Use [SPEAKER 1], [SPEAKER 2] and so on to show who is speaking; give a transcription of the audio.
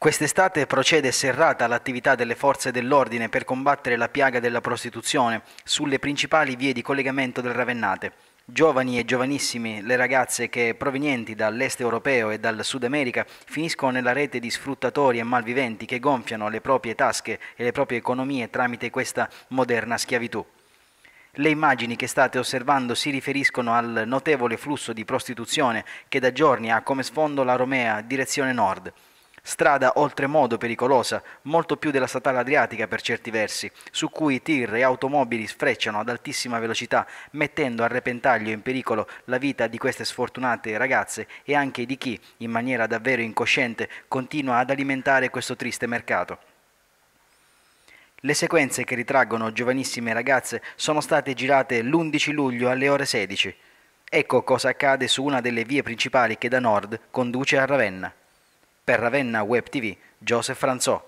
[SPEAKER 1] Quest'estate procede serrata l'attività delle forze dell'ordine per combattere la piaga della prostituzione sulle principali vie di collegamento del Ravennate. Giovani e giovanissimi, le ragazze che provenienti dall'est europeo e dal Sud America finiscono nella rete di sfruttatori e malviventi che gonfiano le proprie tasche e le proprie economie tramite questa moderna schiavitù. Le immagini che state osservando si riferiscono al notevole flusso di prostituzione che da giorni ha come sfondo la Romea, direzione nord strada oltremodo pericolosa, molto più della statale adriatica per certi versi, su cui tir e automobili sfrecciano ad altissima velocità, mettendo a repentaglio e in pericolo la vita di queste sfortunate ragazze e anche di chi, in maniera davvero incosciente, continua ad alimentare questo triste mercato. Le sequenze che ritraggono giovanissime ragazze sono state girate l'11 luglio alle ore 16. Ecco cosa accade su una delle vie principali che da nord conduce a Ravenna. Per Ravenna Web TV, Joseph Franzò.